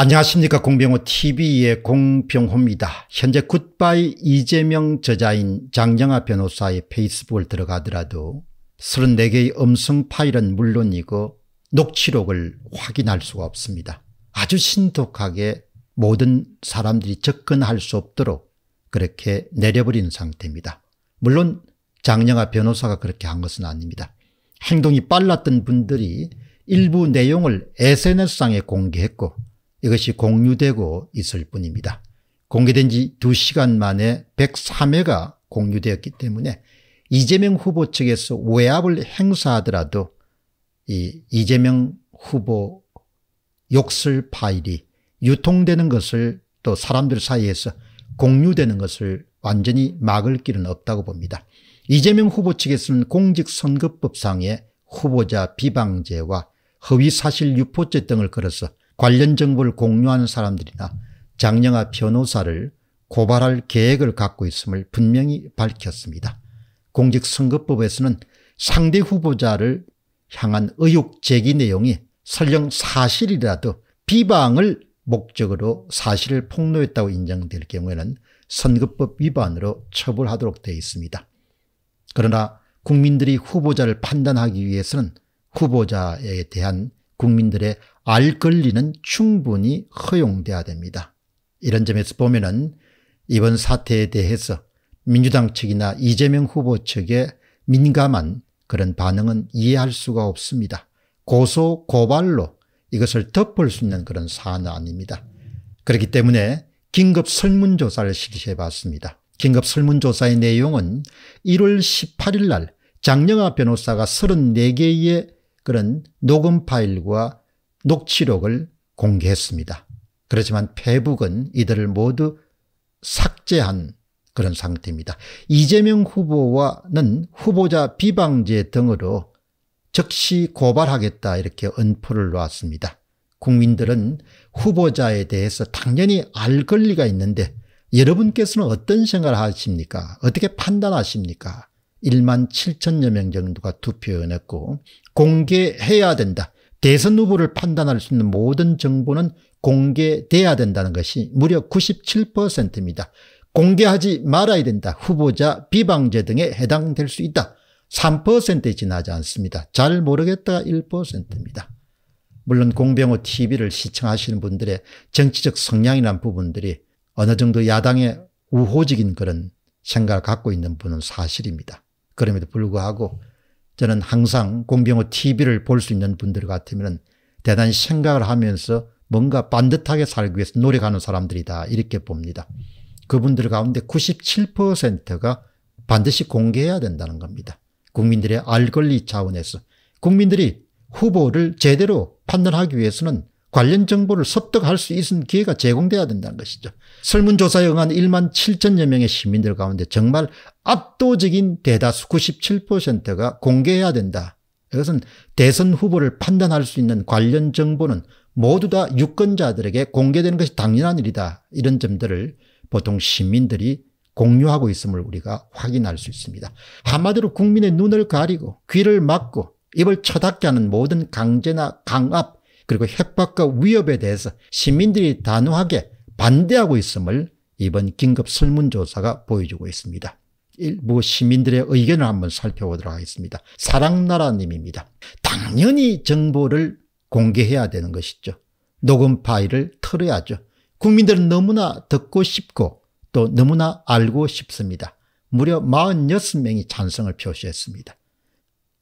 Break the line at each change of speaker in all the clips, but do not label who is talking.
안녕하십니까 공병호 tv의 공병호입니다. 현재 굿바이 이재명 저자인 장영아 변호사의 페이스북을 들어가더라도 34개의 음성 파일은 물론이고 녹취록을 확인할 수가 없습니다. 아주 신독하게 모든 사람들이 접근할 수 없도록 그렇게 내려버린 상태입니다. 물론 장영아 변호사가 그렇게 한 것은 아닙니다. 행동이 빨랐던 분들이 일부 내용을 SNS상에 공개했고 이것이 공유되고 있을 뿐입니다. 공개된 지 2시간 만에 103회가 공유되었기 때문에 이재명 후보 측에서 외압을 행사하더라도 이 이재명 후보 욕설 파일이 유통되는 것을 또 사람들 사이에서 공유되는 것을 완전히 막을 길은 없다고 봅니다. 이재명 후보 측에서는 공직선거법상의 후보자 비방제와 허위사실 유포죄 등을 걸어서 관련 정보를 공유하는 사람들이나 장영아 변호사를 고발할 계획을 갖고 있음을 분명히 밝혔습니다. 공직선거법에서는 상대 후보자를 향한 의혹 제기 내용이 설령 사실이라도 비방을 목적으로 사실을 폭로했다고 인정될 경우에는 선거법 위반으로 처벌하도록 되어 있습니다. 그러나 국민들이 후보자를 판단하기 위해서는 후보자에 대한 국민들의 알 권리는 충분히 허용돼야 됩니다. 이런 점에서 보면은 이번 사태에 대해서 민주당 측이나 이재명 후보 측의 민감한 그런 반응은 이해할 수가 없습니다. 고소 고발로 이것을 덮을 수 있는 그런 사안은 아닙니다. 그렇기 때문에 긴급 설문조사를 실시해 봤습니다. 긴급 설문조사의 내용은 1월 18일 날 장영아 변호사가 34개의 그런 녹음 파일과 녹취록을 공개했습니다. 그렇지만 페북은 이들을 모두 삭제한 그런 상태입니다. 이재명 후보와는 후보자 비방제 등으로 즉시 고발하겠다 이렇게 언포를 놓았습니다. 국민들은 후보자에 대해서 당연히 알 권리가 있는데 여러분께서는 어떤 생각을 하십니까? 어떻게 판단하십니까? 1만 7천여 명 정도가 투표했고 공개해야 된다. 대선 후보를 판단할 수 있는 모든 정보는 공개돼야 된다는 것이 무려 97%입니다. 공개하지 말아야 된다. 후보자 비방제 등에 해당될 수 있다. 3%에 지나지 않습니다. 잘 모르겠다가 1%입니다. 물론 공병호 TV를 시청하시는 분들의 정치적 성향이란 부분들이 어느 정도 야당의 우호적인 그런 생각을 갖고 있는 분은 사실입니다. 그럼에도 불구하고 저는 항상 공병호 TV를 볼 수 있는 분들 같으면 대단히 생각을 하면서 뭔가 반듯하게 살기 위해서 노력하는 사람들이다 이렇게 봅니다. 그분들 가운데 97%가 반드시 공개해야 된다는 겁니다. 국민들의 알 권리 차원에서 국민들이 후보를 제대로 판단하기 위해서는 관련 정보를 습득할수 있는 기회가 제공돼야 된다는 것이죠. 설문조사에 응한 1만 7천여 명의 시민들 가운데 정말 압도적인 대다수 97%가 공개해야 된다. 이것은 대선 후보를 판단할 수 있는 관련 정보는 모두 다 유권자들에게 공개되는 것이 당연한 일이다. 이런 점들을 보통 시민들이 공유하고 있음을 우리가 확인할 수 있습니다. 한마디로 국민의 눈을 가리고 귀를 막고 입을 쳐닫게 하는 모든 강제나 강압 그리고 협박과 위협에 대해서 시민들이 단호하게 반대하고 있음을 이번 긴급 설문조사가 보여주고 있습니다. 일부 뭐 시민들의 의견을 한번 살펴보도록 하겠습니다. 사랑나라님입니다. 당연히 정보를 공개해야 되는 것이죠. 녹음 파일을 털어야죠. 국민들은 너무나 듣고 싶고 또 너무나 알고 싶습니다. 무려 46명이 찬성을 표시했습니다.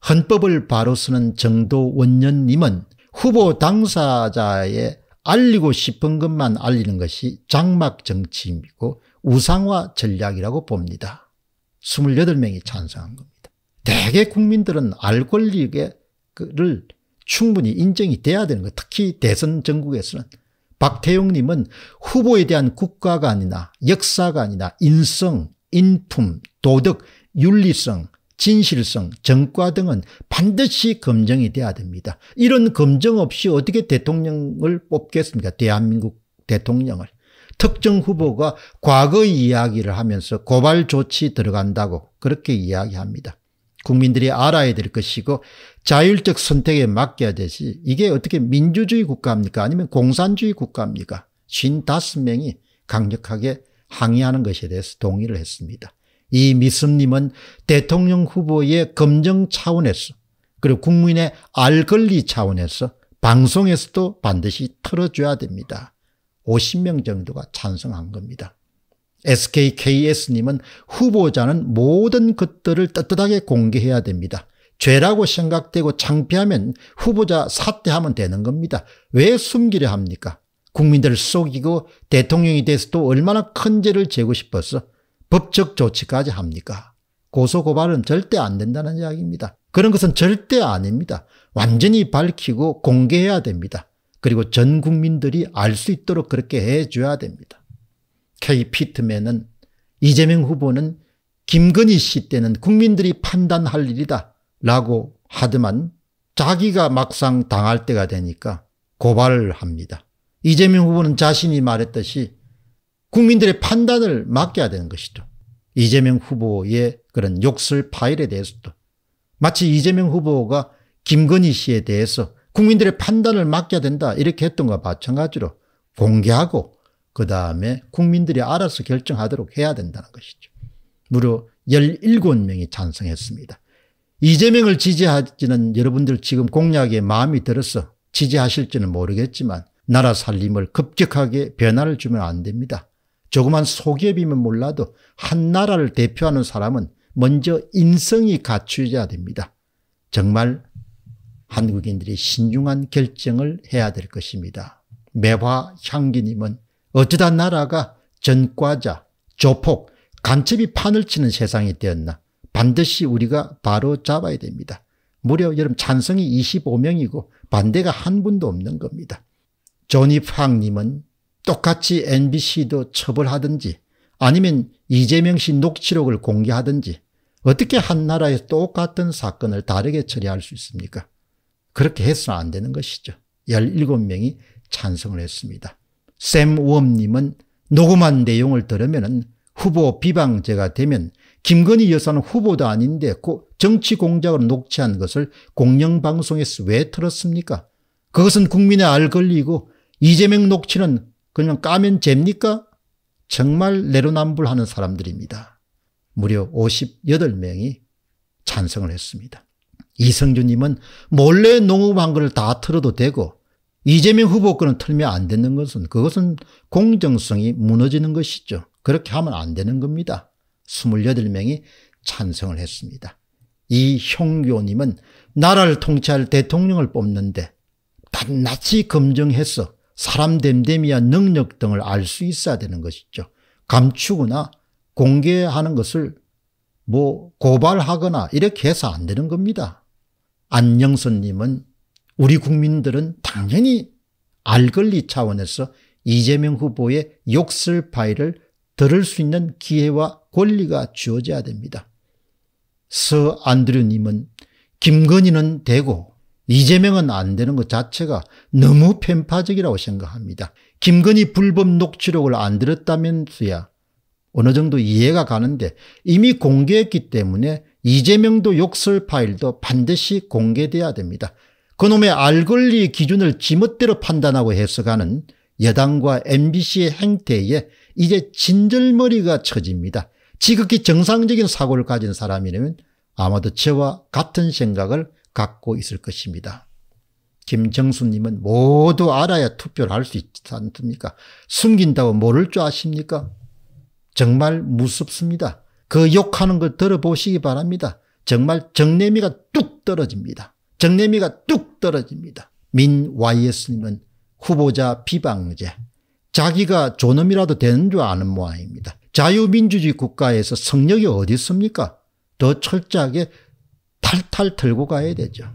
헌법을 바로 쓰는 정도원년님은 후보 당사자의 알리고 싶은 것만 알리는 것이 장막 정치이고 우상화 전략이라고 봅니다. 28명이 찬성한 겁니다. 대개 국민들은 알 권리를 충분히 인정이 돼야 되는 거 특히 대선 전국에서는 박태용님은 후보에 대한 국가관이나 역사관이나 인성, 인품, 도덕, 윤리성, 진실성, 정과 등은 반드시 검증이 돼야 됩니다. 이런 검증 없이 어떻게 대통령을 뽑겠습니까? 대한민국 대통령을. 특정 후보가 과거 이야기를 하면서 고발 조치 들어간다고 그렇게 이야기합니다. 국민들이 알아야 될 것이고 자율적 선택에 맡겨야 되지 이게 어떻게 민주주의 국가입니까 아니면 공산주의 국가입니까 55명이 강력하게 항의하는 것에 대해서 동의를 했습니다. 이 미스님은 대통령 후보의 검증 차원에서 그리고 국민의 알 권리 차원에서 방송에서도 반드시 틀어줘야 됩니다. 50명 정도가 찬성한 겁니다. SKKS님은 후보자는 모든 것들을 떳떳하게 공개해야 됩니다. 죄라고 생각되고 창피하면 후보자 사퇴하면 되는 겁니다. 왜 숨기려 합니까? 국민들을 속이고 대통령이 돼서 또 얼마나 큰 죄를 재고 싶어서 법적 조치까지 합니까? 고소고발은 절대 안 된다는 이야기입니다. 그런 것은 절대 아닙니다. 완전히 밝히고 공개해야 됩니다. 그리고 전 국민들이 알 수 있도록 그렇게 해줘야 됩니다. K. 피트맨은 이재명 후보는 김건희 씨 때는 국민들이 판단할 일이다 라고 하더만 자기가 막상 당할 때가 되니까 고발을 합니다. 이재명 후보는 자신이 말했듯이 국민들의 판단을 맡겨야 되는 것이죠. 이재명 후보의 그런 욕설 파일에 대해서도 마치 이재명 후보가 김건희 씨에 대해서 국민들의 판단을 맡겨야 된다 이렇게 했던 것과 마찬가지로 공개하고 그 다음에 국민들이 알아서 결정하도록 해야 된다는 것이죠. 무려 17명이 찬성했습니다. 이재명을 지지하지는 여러분들 지금 공약에 마음이 들어서 지지하실지는 모르겠지만 나라 살림을 급격하게 변화를 주면 안 됩니다. 조그만 소개비면 몰라도 한 나라를 대표하는 사람은 먼저 인성이 갖추져야 됩니다. 정말 한국인들이 신중한 결정을 해야 될 것입니다. 매화 향기님은 어쩌다 나라가 전과자, 조폭, 간첩이 판을 치는 세상이 되었나 반드시 우리가 바로 잡아야 됩니다. 무려 여름 찬성이 25명이고 반대가 한 분도 없는 겁니다. 조니팡님은 똑같이 MBC도 처벌하든지 아니면 이재명 씨 녹취록을 공개하든지 어떻게 한 나라에 서 똑같은 사건을 다르게 처리할 수 있습니까? 그렇게 해서는 안 되는 것이죠. 17명이 찬성을 했습니다. 샘 우엄님은 녹음한 내용을 들으면 후보 비방제가 되면 김건희 여사는 후보도 아닌데 정치 공작으로 녹취한 것을 공영방송에서 왜 틀었습니까? 그것은 국민의 알 권리고 이재명 녹취는 그냥 까면 잽니까? 정말 내로남불하는 사람들입니다. 무려 58명이 찬성을 했습니다. 이성준님은 몰래 농업한 거다 틀어도 되고 이재명 후보 거는 틀면 안 되는 것은 그것은 공정성이 무너지는 것이죠. 그렇게 하면 안 되는 겁니다. 28명이 찬성을 했습니다. 이형교님은 나라를 통치할 대통령을 뽑는데 낱낱이 검증해서 사람 됨됨이야 능력 등을 알 수 있어야 되는 것이죠. 감추거나 공개하는 것을 뭐 고발하거나 이렇게 해서 안 되는 겁니다. 안영선님은 우리 국민들은 당연히 알 권리 차원에서 이재명 후보의 욕설 파일을 들을 수 있는 기회와 권리가 주어져야 됩니다. 서 안드류님은 김건희는 되고 이재명은 안 되는 것 자체가 너무 편파적이라고 생각합니다. 김건희 불법 녹취록을 안 들었다면서야 어느 정도 이해가 가는데 이미 공개했기 때문에 이재명도 욕설 파일도 반드시 공개돼야 됩니다. 그놈의 알권리 기준을 지멋대로 판단하고 해석하는 여당과 MBC의 행태에 이제 진절머리가 처집니다. 지극히 정상적인 사고를 가진 사람이라면 아마도 저와 같은 생각을 갖고 있을 것입니다. 김정수님은 모두 알아야 투표를 할 수 있지 않습니까? 숨긴다고 모를 줄 아십니까? 정말 무섭습니다. 그 욕하는 걸 들어보시기 바랍니다. 정말 정내미가 뚝 떨어집니다. 정내미가 뚝 떨어집니다. 민 YS님은 후보자 비방제. 자기가 존엄이라도 되는 줄 아는 모양입니다. 자유민주주의 국가에서 성역이 어디 있습니까? 더 철저하게 탈탈 털고 가야 되죠.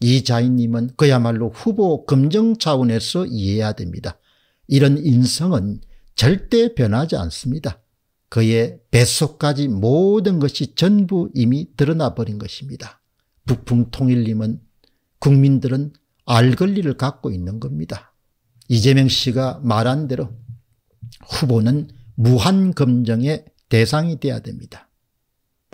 이 자인님은 그야말로 후보 검증 차원에서 이해해야 됩니다. 이런 인성은 절대 변하지 않습니다. 그의 뱃속까지 모든 것이 전부 이미 드러나 버린 것입니다. 북풍통일님은 국민들은 알 권리를 갖고 있는 겁니다. 이재명 씨가 말한 대로 후보는 무한 검증의 대상이 돼야 됩니다.